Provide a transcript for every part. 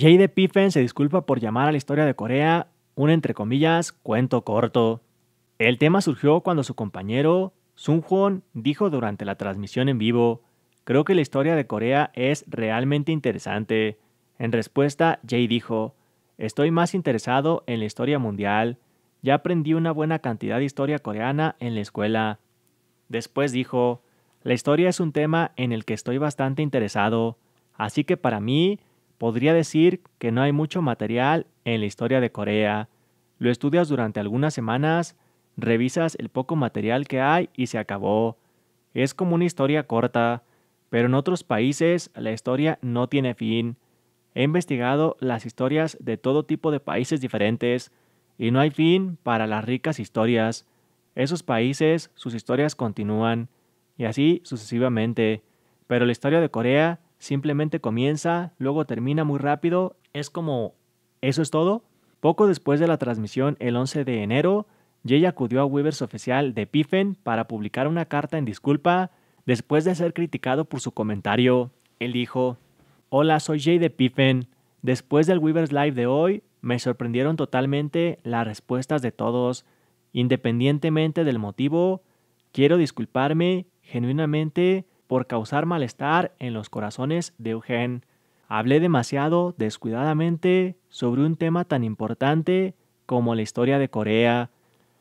Y De Piffen se disculpa por llamar a la historia de Corea un entre comillas cuento corto. El tema surgió cuando su compañero Sun Juan dijo durante la transmisión en vivo, creo que la historia de Corea es realmente interesante. En respuesta, Jay dijo, estoy más interesado en la historia mundial, ya aprendí una buena cantidad de historia coreana en la escuela. Después dijo, la historia es un tema en el que estoy bastante interesado, así que para mí podría decir que no hay mucho material en la historia de Corea. Lo estudias durante algunas semanas, revisas el poco material que hay y se acabó. Es como una historia corta, pero en otros países la historia no tiene fin. He investigado las historias de todo tipo de países diferentes y no hay fin para las ricas historias. Esos países, sus historias continúan, y así sucesivamente. Pero la historia de Corea Simplemente comienza, luego termina muy rápido. Es como, eso es todo. Poco después de la transmisión, el 11 de enero, Jay acudió a Weavers oficial de Piffen para publicar una carta en disculpa. Después de ser criticado por su comentario, él dijo, Hola, soy Jay de Piffen. Después del Weavers Live de hoy, me sorprendieron totalmente las respuestas de todos. Independientemente del motivo, quiero disculparme genuinamente por causar malestar en los corazones de Eugen. Hablé demasiado descuidadamente sobre un tema tan importante como la historia de Corea,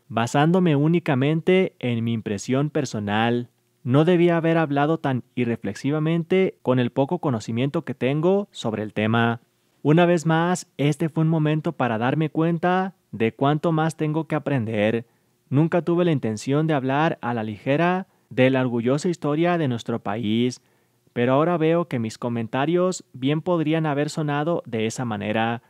basándome únicamente en mi impresión personal. No debía haber hablado tan irreflexivamente con el poco conocimiento que tengo sobre el tema. Una vez más, este fue un momento para darme cuenta de cuánto más tengo que aprender. Nunca tuve la intención de hablar a la ligera de la orgullosa historia de nuestro país, pero ahora veo que mis comentarios bien podrían haber sonado de esa manera,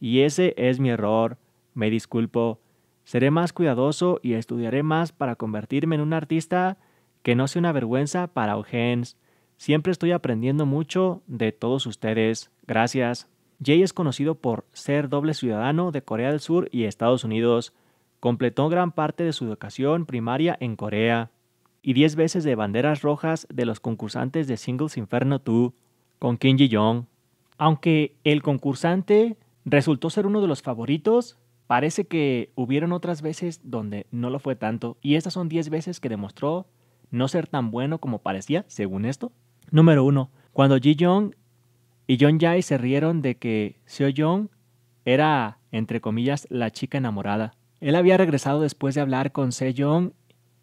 y ese es mi error, me disculpo, seré más cuidadoso y estudiaré más para convertirme en un artista que no sea una vergüenza para Eugens. Siempre estoy aprendiendo mucho de todos ustedes. Gracias. Jay es conocido por ser doble ciudadano de Corea del Sur y Estados Unidos. Completó gran parte de su educación primaria en Corea y 10 veces de banderas rojas de los concursantes de Singles Inferno 2 con Kim Ji-young. Aunque el concursante resultó ser uno de los favoritos, parece que hubieron otras veces donde no lo fue tanto y estas son 10 veces que demostró no ser tan bueno como parecía, según esto. Número 1. Cuando Ji-young y John Jai se rieron de que Seo Young era, entre comillas, la chica enamorada. Él había regresado después de hablar con Seo Young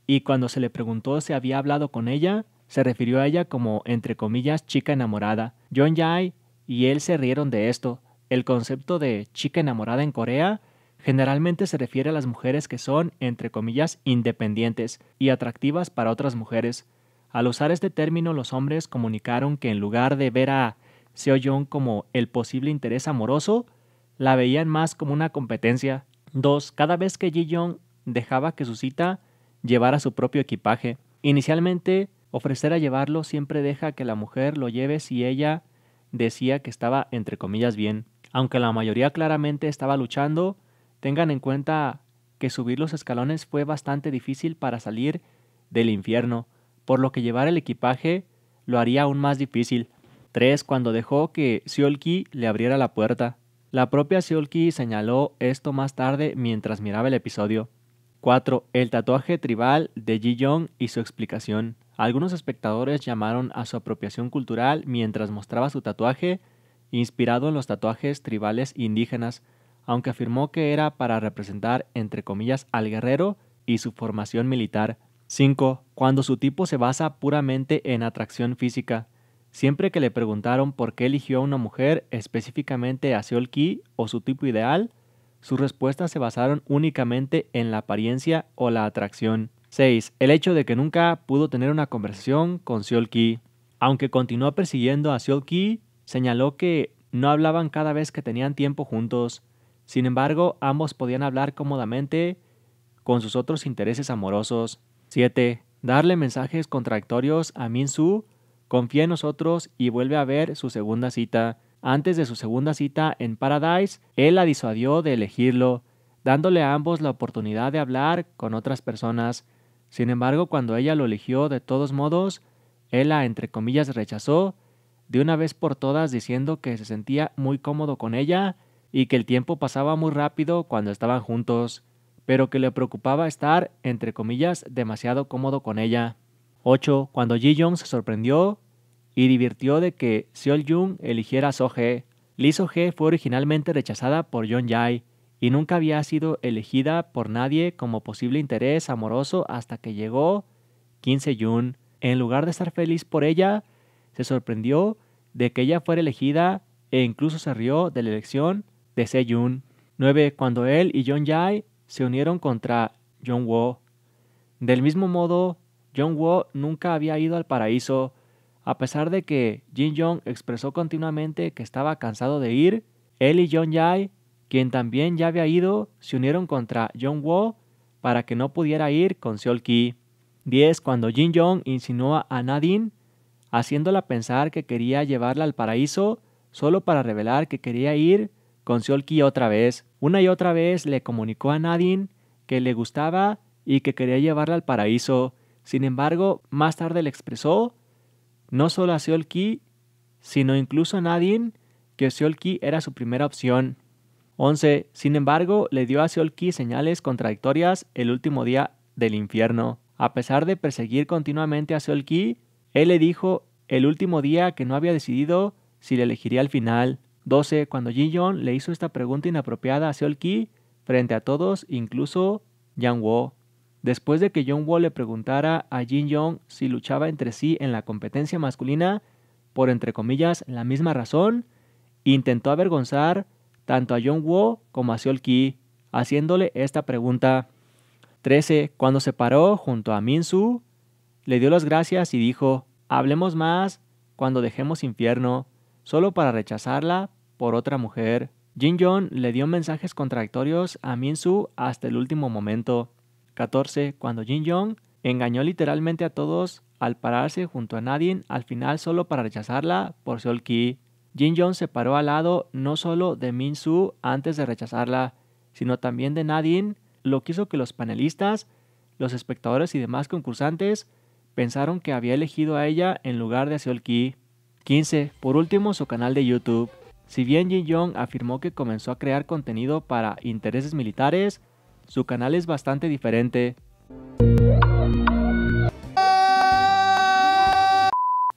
y cuando se le preguntó si había hablado con ella, se refirió a ella como, entre comillas, chica enamorada. John Jai y él se rieron de esto. El concepto de chica enamorada en Corea generalmente se refiere a las mujeres que son, entre comillas, independientes y atractivas para otras mujeres. Al usar este término, los hombres comunicaron que en lugar de ver a Seo Jung como el posible interés amoroso, la veían más como una competencia. 2. Cada vez que Ji Jung dejaba que su cita Llevar a su propio equipaje. Inicialmente, ofrecer a llevarlo siempre deja que la mujer lo lleve si ella decía que estaba entre comillas bien. Aunque la mayoría claramente estaba luchando, tengan en cuenta que subir los escalones fue bastante difícil para salir del infierno, por lo que llevar el equipaje lo haría aún más difícil. 3. Cuando dejó que Siolki le abriera la puerta. La propia Siolki señaló esto más tarde mientras miraba el episodio. 4. El tatuaje tribal de Ji Yong y su explicación. Algunos espectadores llamaron a su apropiación cultural mientras mostraba su tatuaje, inspirado en los tatuajes tribales indígenas, aunque afirmó que era para representar, entre comillas, al guerrero y su formación militar. 5. Cuando su tipo se basa puramente en atracción física. Siempre que le preguntaron por qué eligió a una mujer, específicamente a Seol Ki o su tipo ideal, sus respuestas se basaron únicamente en la apariencia o la atracción. 6. El hecho de que nunca pudo tener una conversación con Seol Ki. Aunque continuó persiguiendo a Seol Ki, señaló que no hablaban cada vez que tenían tiempo juntos. Sin embargo, ambos podían hablar cómodamente con sus otros intereses amorosos. 7. Darle mensajes contradictorios a Min Su. Confía en nosotros y vuelve a ver su segunda cita. Antes de su segunda cita en Paradise, él la disuadió de elegirlo, dándole a ambos la oportunidad de hablar con otras personas. Sin embargo, cuando ella lo eligió de todos modos, él la entre comillas rechazó, de una vez por todas diciendo que se sentía muy cómodo con ella y que el tiempo pasaba muy rápido cuando estaban juntos, pero que le preocupaba estar, entre comillas, demasiado cómodo con ella. 8. Cuando ji se sorprendió y divirtió de que Seol Jung eligiera a So Lee So Ge fue originalmente rechazada por John Jai y nunca había sido elegida por nadie como posible interés amoroso hasta que llegó 15 Jun. En lugar de estar feliz por ella, se sorprendió de que ella fuera elegida e incluso se rió de la elección de Se Jun. 9. Cuando él y John Jai se unieron contra John wo Del mismo modo, John wo nunca había ido al paraíso, a pesar de que Jin Jong expresó continuamente que estaba cansado de ir, él y John Jai, quien también ya había ido, se unieron contra jong Wo para que no pudiera ir con Seol Ki. 10. Cuando Jin Jong insinuó a Nadine, haciéndola pensar que quería llevarla al paraíso, solo para revelar que quería ir con Seol Ki otra vez. Una y otra vez le comunicó a Nadine que le gustaba y que quería llevarla al paraíso. Sin embargo, más tarde le expresó no solo a Seol Ki, sino incluso a Nadine, que Seol Ki era su primera opción. 11. Sin embargo, le dio a Seol Ki señales contradictorias el último día del infierno. A pesar de perseguir continuamente a Seol Ki, él le dijo el último día que no había decidido si le elegiría al final. 12. Cuando ji Yong le hizo esta pregunta inapropiada a Seol Ki frente a todos, incluso Yang Wo, después de que John Wall le preguntara a Jin Young si luchaba entre sí en la competencia masculina, por entre comillas la misma razón, intentó avergonzar tanto a John Woo como a Seol Ki, haciéndole esta pregunta. 13. Cuando se paró junto a Min Su, le dio las gracias y dijo, hablemos más cuando dejemos infierno, solo para rechazarla por otra mujer. Jin Jong le dio mensajes contradictorios a Min Su hasta el último momento. 14. Cuando Jin Young engañó literalmente a todos al pararse junto a Nadine, al final solo para rechazarla por Seol Ki. Jin Young se paró al lado no solo de Min Su antes de rechazarla, sino también de Nadine, lo que hizo que los panelistas, los espectadores y demás concursantes pensaron que había elegido a ella en lugar de a Seol Ki. 15. Por último, su canal de YouTube. Si bien Jin Young afirmó que comenzó a crear contenido para intereses militares, su canal es bastante diferente.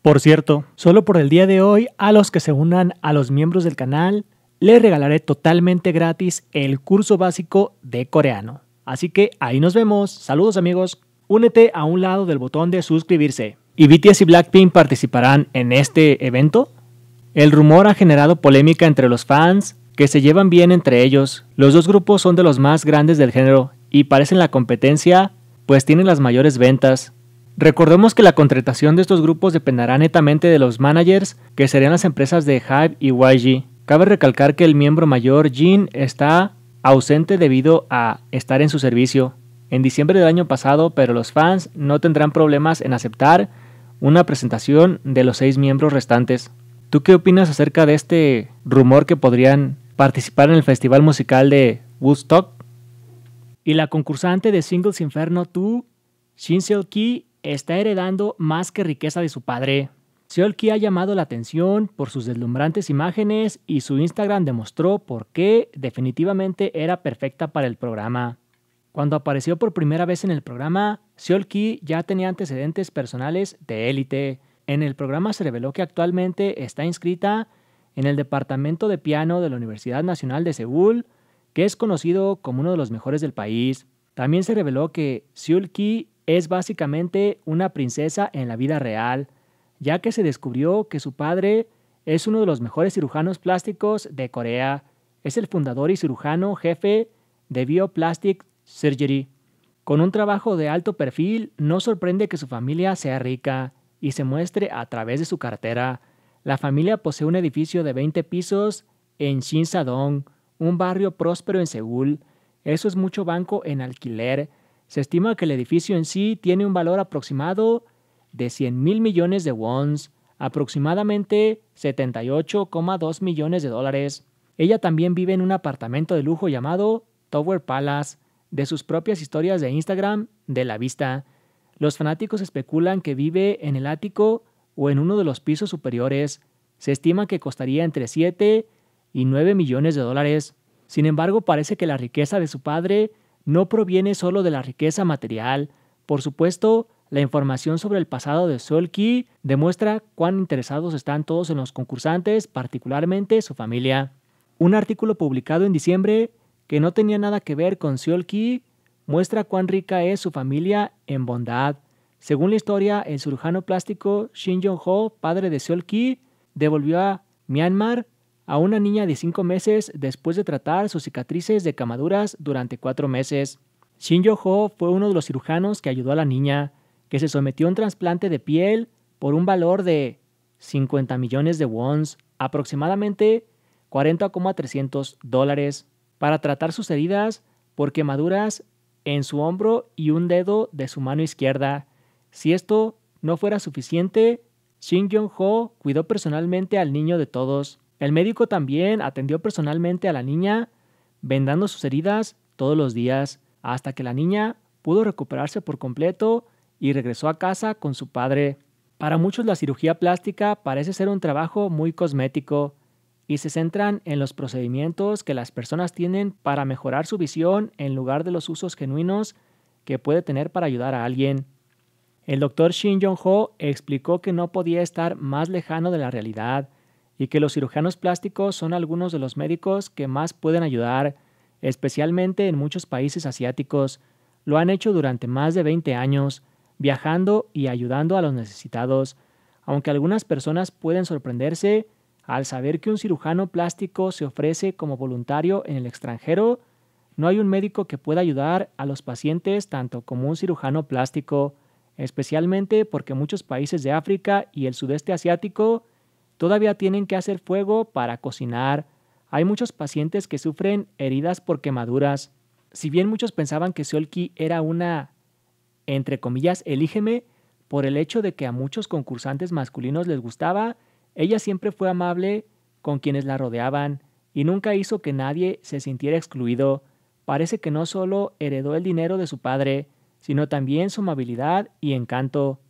Por cierto, solo por el día de hoy, a los que se unan a los miembros del canal, les regalaré totalmente gratis el curso básico de coreano. Así que ahí nos vemos. Saludos amigos. Únete a un lado del botón de suscribirse. ¿Y BTS y Blackpink participarán en este evento? El rumor ha generado polémica entre los fans, que se llevan bien entre ellos. Los dos grupos son de los más grandes del género y parecen la competencia, pues tienen las mayores ventas. Recordemos que la contratación de estos grupos dependerá netamente de los managers, que serían las empresas de Hype y YG. Cabe recalcar que el miembro mayor, Jin, está ausente debido a estar en su servicio en diciembre del año pasado, pero los fans no tendrán problemas en aceptar una presentación de los seis miembros restantes. ¿Tú qué opinas acerca de este rumor que podrían participar en el festival musical de Woodstock. Y la concursante de Singles Inferno 2, Shin Seol-ki, está heredando más que riqueza de su padre. Seol-ki ha llamado la atención por sus deslumbrantes imágenes y su Instagram demostró por qué definitivamente era perfecta para el programa. Cuando apareció por primera vez en el programa, Seol-ki ya tenía antecedentes personales de élite. En el programa se reveló que actualmente está inscrita en el Departamento de Piano de la Universidad Nacional de Seúl, que es conocido como uno de los mejores del país. También se reveló que Seul Ki es básicamente una princesa en la vida real, ya que se descubrió que su padre es uno de los mejores cirujanos plásticos de Corea. Es el fundador y cirujano jefe de Bioplastic Surgery. Con un trabajo de alto perfil, no sorprende que su familia sea rica y se muestre a través de su cartera. La familia posee un edificio de 20 pisos en Shinsadong, un barrio próspero en Seúl. Eso es mucho banco en alquiler. Se estima que el edificio en sí tiene un valor aproximado de 100 mil millones de wons, aproximadamente 78,2 millones de dólares. Ella también vive en un apartamento de lujo llamado Tower Palace, de sus propias historias de Instagram de la vista. Los fanáticos especulan que vive en el ático o en uno de los pisos superiores, se estima que costaría entre 7 y 9 millones de dólares. Sin embargo, parece que la riqueza de su padre no proviene solo de la riqueza material. Por supuesto, la información sobre el pasado de Solki demuestra cuán interesados están todos en los concursantes, particularmente su familia. Un artículo publicado en diciembre que no tenía nada que ver con Solki muestra cuán rica es su familia en bondad. Según la historia, el cirujano plástico Shin Jong-ho, padre de Seol Ki, devolvió a Myanmar a una niña de 5 meses después de tratar sus cicatrices de camaduras durante 4 meses. Shin Jong-ho fue uno de los cirujanos que ayudó a la niña, que se sometió a un trasplante de piel por un valor de 50 millones de wons, aproximadamente 40,300 dólares, para tratar sus heridas por quemaduras en su hombro y un dedo de su mano izquierda, si esto no fuera suficiente, Shin Jong-ho cuidó personalmente al niño de todos. El médico también atendió personalmente a la niña, vendando sus heridas todos los días, hasta que la niña pudo recuperarse por completo y regresó a casa con su padre. Para muchos la cirugía plástica parece ser un trabajo muy cosmético y se centran en los procedimientos que las personas tienen para mejorar su visión en lugar de los usos genuinos que puede tener para ayudar a alguien. El doctor Shin Jong-ho explicó que no podía estar más lejano de la realidad y que los cirujanos plásticos son algunos de los médicos que más pueden ayudar, especialmente en muchos países asiáticos. Lo han hecho durante más de 20 años, viajando y ayudando a los necesitados, aunque algunas personas pueden sorprenderse al saber que un cirujano plástico se ofrece como voluntario en el extranjero, no hay un médico que pueda ayudar a los pacientes tanto como un cirujano plástico especialmente porque muchos países de África y el sudeste asiático todavía tienen que hacer fuego para cocinar. Hay muchos pacientes que sufren heridas por quemaduras. Si bien muchos pensaban que Seolki era una, entre comillas, elígeme, por el hecho de que a muchos concursantes masculinos les gustaba, ella siempre fue amable con quienes la rodeaban y nunca hizo que nadie se sintiera excluido. Parece que no solo heredó el dinero de su padre, sino también su amabilidad y encanto